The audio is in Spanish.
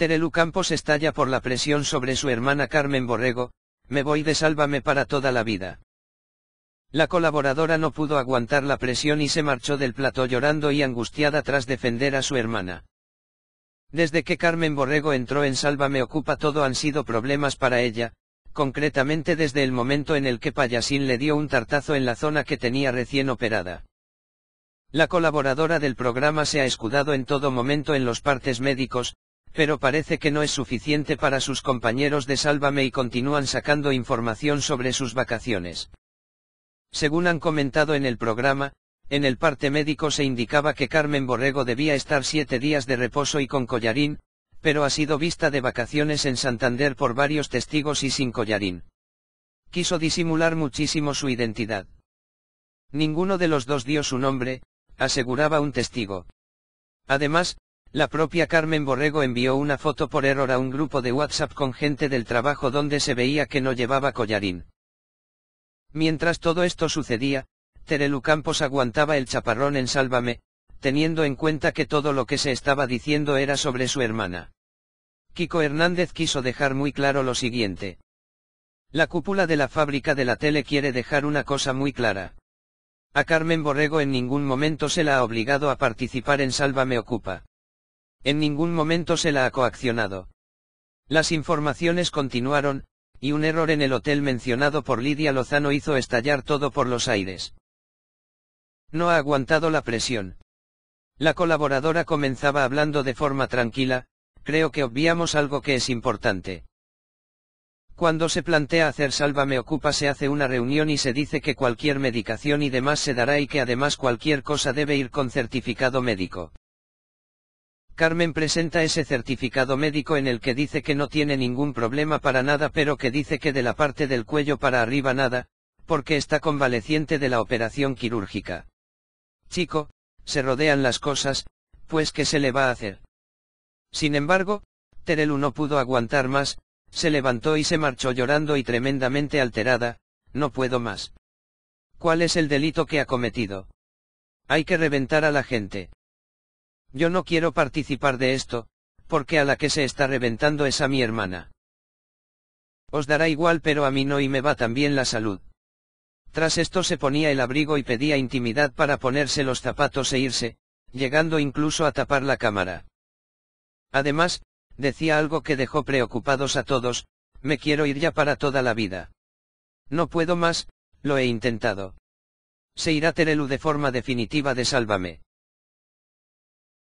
Terelu Campos estalla por la presión sobre su hermana Carmen Borrego, me voy de sálvame para toda la vida. La colaboradora no pudo aguantar la presión y se marchó del plato llorando y angustiada tras defender a su hermana. Desde que Carmen Borrego entró en Sálvame Ocupa todo han sido problemas para ella, concretamente desde el momento en el que Payasín le dio un tartazo en la zona que tenía recién operada. La colaboradora del programa se ha escudado en todo momento en los partes médicos, pero parece que no es suficiente para sus compañeros de Sálvame y continúan sacando información sobre sus vacaciones. Según han comentado en el programa, en el parte médico se indicaba que Carmen Borrego debía estar siete días de reposo y con collarín, pero ha sido vista de vacaciones en Santander por varios testigos y sin collarín. Quiso disimular muchísimo su identidad. Ninguno de los dos dio su nombre, aseguraba un testigo. Además, la propia Carmen Borrego envió una foto por error a un grupo de WhatsApp con gente del trabajo donde se veía que no llevaba collarín. Mientras todo esto sucedía, Terelu Campos aguantaba el chaparrón en Sálvame, teniendo en cuenta que todo lo que se estaba diciendo era sobre su hermana. Kiko Hernández quiso dejar muy claro lo siguiente. La cúpula de la fábrica de la tele quiere dejar una cosa muy clara. A Carmen Borrego en ningún momento se la ha obligado a participar en Sálvame Ocupa. En ningún momento se la ha coaccionado. Las informaciones continuaron, y un error en el hotel mencionado por Lidia Lozano hizo estallar todo por los aires. No ha aguantado la presión. La colaboradora comenzaba hablando de forma tranquila, creo que obviamos algo que es importante. Cuando se plantea hacer salva me ocupa se hace una reunión y se dice que cualquier medicación y demás se dará y que además cualquier cosa debe ir con certificado médico. Carmen presenta ese certificado médico en el que dice que no tiene ningún problema para nada pero que dice que de la parte del cuello para arriba nada, porque está convaleciente de la operación quirúrgica. Chico, se rodean las cosas, pues ¿qué se le va a hacer? Sin embargo, Terelu no pudo aguantar más, se levantó y se marchó llorando y tremendamente alterada, no puedo más. ¿Cuál es el delito que ha cometido? Hay que reventar a la gente. Yo no quiero participar de esto, porque a la que se está reventando es a mi hermana. Os dará igual pero a mí no y me va también la salud. Tras esto se ponía el abrigo y pedía intimidad para ponerse los zapatos e irse, llegando incluso a tapar la cámara. Además, decía algo que dejó preocupados a todos, me quiero ir ya para toda la vida. No puedo más, lo he intentado. Se irá Terelu de forma definitiva de Sálvame.